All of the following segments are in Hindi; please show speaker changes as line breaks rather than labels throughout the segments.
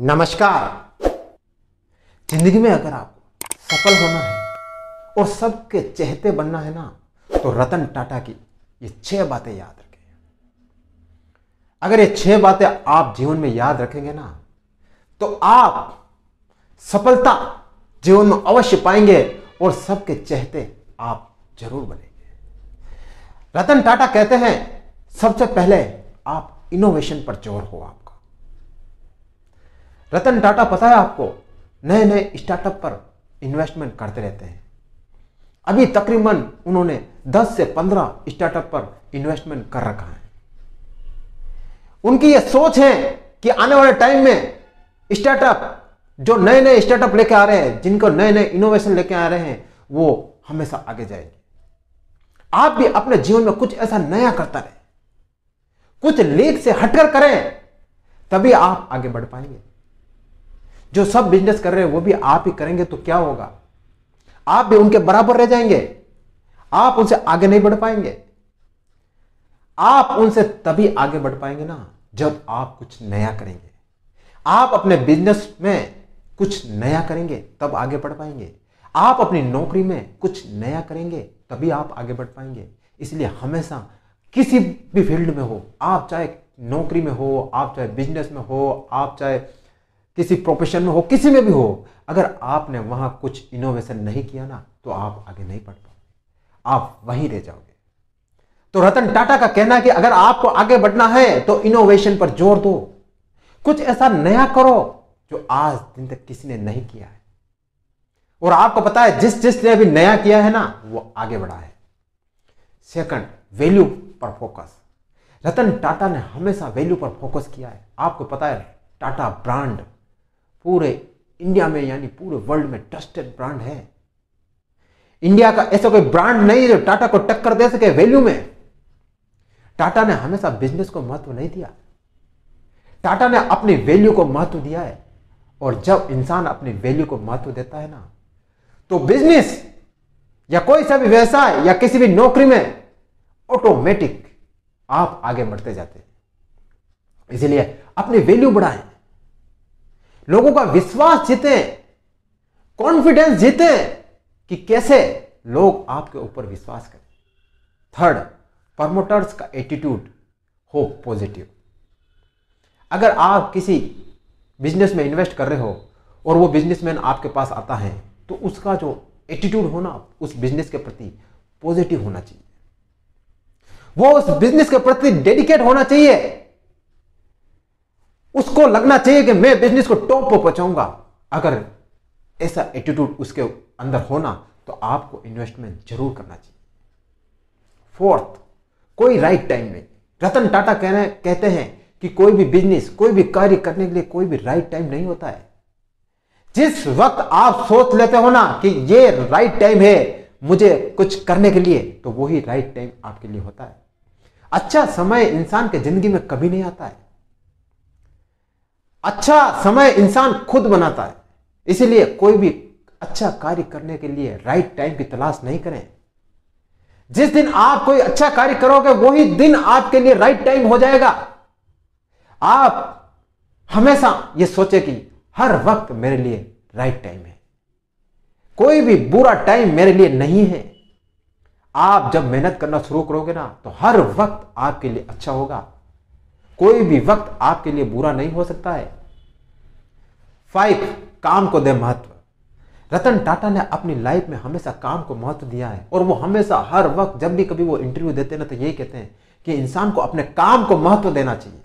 नमस्कार जिंदगी में अगर आपको सफल होना है और सबके चेहते बनना है ना तो रतन टाटा की ये छह बातें याद रखें अगर ये छह बातें आप जीवन में याद रखेंगे ना तो आप सफलता जीवन में अवश्य पाएंगे और सबके चेहते आप जरूर बनेंगे रतन टाटा कहते हैं सबसे पहले आप इनोवेशन पर जोर हो आप रतन टाटा पता है आपको नए नए स्टार्टअप पर इन्वेस्टमेंट करते रहते हैं अभी तकरीबन उन्होंने 10 से 15 स्टार्टअप पर इन्वेस्टमेंट कर रखा है उनकी यह सोच है कि आने वाले टाइम में स्टार्टअप जो नए नए स्टार्टअप लेके आ रहे हैं जिनको नए नए इनोवेशन लेके आ रहे हैं वो हमेशा आगे जाएंगे आप भी अपने जीवन में कुछ ऐसा नया करता रहे कुछ लेख से हटकर करें तभी आप आगे बढ़ पाएंगे जो सब बिजनेस कर रहे हैं वो भी आप ही करेंगे तो क्या होगा आप भी उनके बराबर रह जाएंगे आप उनसे आगे नहीं बढ़ पाएंगे आप उनसे तभी आगे बढ़ पाएंगे ना जब आप कुछ नया करेंगे आप अपने बिजनेस में कुछ नया करेंगे तब आगे बढ़ पाएंगे आप अपनी नौकरी में कुछ नया करेंगे तभी आप आगे बढ़ पाएंगे इसलिए हमेशा किसी भी फील्ड में हो आप चाहे नौकरी में हो आप चाहे बिजनेस में हो आप चाहे किसी प्रोफेशन में हो किसी में भी हो अगर आपने वहां कुछ इनोवेशन नहीं किया ना तो आप आगे नहीं बढ़ पाओगे आप वहीं रह जाओगे तो रतन टाटा का कहना है कि अगर आपको आगे बढ़ना है तो इनोवेशन पर जोर दो कुछ ऐसा नया करो जो आज दिन तक किसी ने नहीं किया है और आपको पता है जिस जिसने अभी नया किया है ना वो आगे बढ़ा है सेकंड वैल्यू पर फोकस रतन टाटा ने हमेशा वैल्यू पर फोकस किया है आपको पता है टाटा ब्रांड पूरे इंडिया में यानी पूरे वर्ल्ड में ट्रस्टेड ब्रांड है इंडिया का ऐसा कोई ब्रांड नहीं जो टाटा को टक्कर दे सके वैल्यू में टाटा ने हमेशा बिजनेस को महत्व नहीं दिया टाटा ने अपनी वैल्यू को महत्व दिया है और जब इंसान अपनी वैल्यू को महत्व देता है ना तो बिजनेस या कोई सा भी व्यवसाय या किसी भी नौकरी में ऑटोमेटिक आप आगे बढ़ते जाते हैं इसीलिए अपनी वैल्यू बढ़ाएं लोगों का विश्वास जीते कॉन्फिडेंस जीते कि कैसे लोग आपके ऊपर विश्वास करें थर्ड प्रमोटर्स का एटीट्यूड हो पॉजिटिव अगर आप किसी बिजनेस में इन्वेस्ट कर रहे हो और वो बिजनेसमैन आपके पास आता है तो उसका जो एटीट्यूड होना उस बिजनेस के प्रति पॉजिटिव होना चाहिए वो उस बिजनेस के प्रति डेडिकेट होना चाहिए उसको लगना चाहिए कि मैं बिजनेस को टॉप पर पहुंचाऊंगा अगर ऐसा एटीट्यूड उसके अंदर होना तो आपको इन्वेस्टमेंट जरूर करना चाहिए फोर्थ कोई राइट टाइम नहीं रतन टाटा कहने कहते हैं कि कोई भी बिजनेस कोई भी कार्य करने के लिए कोई भी राइट टाइम नहीं होता है जिस वक्त आप सोच लेते हो ना कि ये राइट टाइम है मुझे कुछ करने के लिए तो वही राइट टाइम आपके लिए होता है अच्छा समय इंसान के जिंदगी में कभी नहीं आता है अच्छा समय इंसान खुद बनाता है इसीलिए कोई भी अच्छा कार्य करने के लिए राइट टाइम की तलाश नहीं करें जिस दिन आप कोई अच्छा कार्य करोगे वही दिन आपके लिए राइट टाइम हो जाएगा आप हमेशा यह सोचे कि हर वक्त मेरे लिए राइट टाइम है कोई भी बुरा टाइम मेरे लिए नहीं है आप जब मेहनत करना शुरू करोगे ना तो हर वक्त आपके लिए अच्छा होगा कोई भी वक्त आपके लिए बुरा नहीं हो सकता है फाइव काम को दे महत्व रतन टाटा ने अपनी लाइफ में हमेशा काम को महत्व दिया है और वो हमेशा हर वक्त जब भी कभी वो इंटरव्यू देते ना तो यही कहते हैं कि इंसान को अपने काम को महत्व देना चाहिए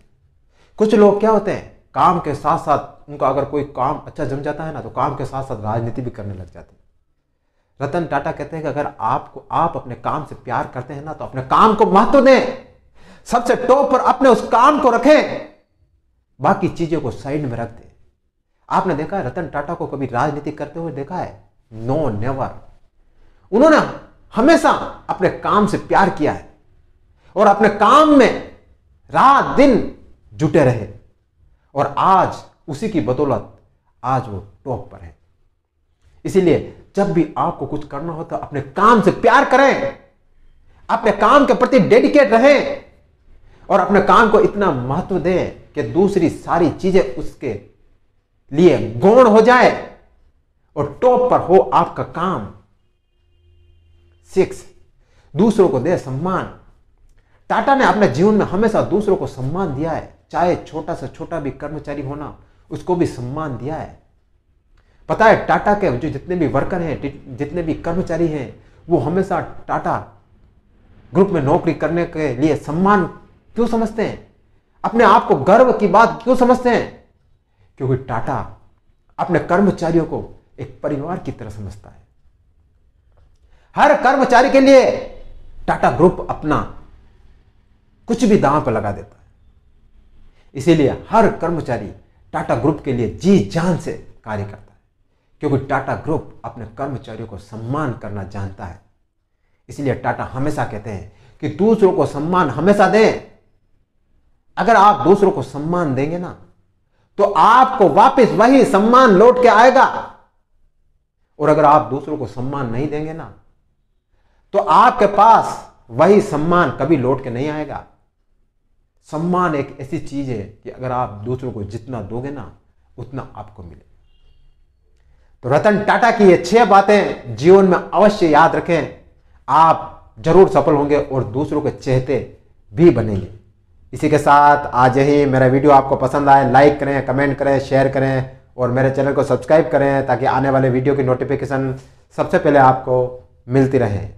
कुछ लोग क्या होते हैं काम के साथ साथ उनका अगर कोई काम अच्छा जम जाता है ना तो काम के साथ साथ राजनीति भी करने लग जाती है रतन टाटा कहते हैं कि अगर आपको आप अपने काम से प्यार करते हैं ना तो अपने काम को महत्व दें सबसे टॉप पर अपने उस काम को रखें बाकी चीजों को साइड में रख दे आपने देखा है रतन टाटा को कभी राजनीति करते हुए देखा है नो नेवर उन्होंने हमेशा अपने काम से प्यार किया है और अपने काम में रात दिन जुटे रहे और आज उसी की बदौलत आज वो टॉप पर है इसीलिए जब भी आपको कुछ करना हो तो अपने काम से प्यार करें अपने काम के प्रति डेडिकेट रहें और अपने काम को इतना महत्व दें कि दूसरी सारी चीजें उसके लिए गौण हो जाए और टॉप पर हो आपका काम सिक्स दूसरों को दे सम्मान टाटा ने अपने जीवन में हमेशा दूसरों को सम्मान दिया है चाहे छोटा से छोटा भी कर्मचारी होना उसको भी सम्मान दिया है पता है टाटा के जो जितने भी वर्कर हैं जितने भी कर्मचारी हैं वो हमेशा टाटा ग्रुप में नौकरी करने के लिए सम्मान क्यों समझते हैं अपने आप को गर्व की बात क्यों समझते हैं क्योंकि टाटा अपने कर्मचारियों को एक परिवार की तरह समझता है हर कर्मचारी के लिए टाटा ग्रुप अपना कुछ भी दांव पर लगा देता है इसीलिए हर कर्मचारी टाटा ग्रुप के लिए जी जान से कार्य करता है क्योंकि टाटा ग्रुप अपने कर्मचारियों को सम्मान करना जानता है इसलिए टाटा हमेशा कहते हैं कि दूसरों को सम्मान हमेशा दें अगर आप दूसरों को सम्मान देंगे ना तो आपको वापस वही सम्मान लौट के आएगा और अगर आप दूसरों को सम्मान नहीं देंगे ना तो आपके पास वही सम्मान कभी लौट के नहीं आएगा सम्मान एक ऐसी चीज है कि अगर आप दूसरों को जितना दोगे ना उतना आपको मिले तो रतन टाटा की ये छह बातें जीवन में अवश्य याद रखें आप जरूर सफल होंगे और दूसरों के चेहते भी बनेंगे इसी के साथ आज ही मेरा वीडियो आपको पसंद आए लाइक करें कमेंट करें शेयर करें और मेरे चैनल को सब्सक्राइब करें ताकि आने वाले वीडियो की नोटिफिकेशन सबसे पहले आपको मिलती रहे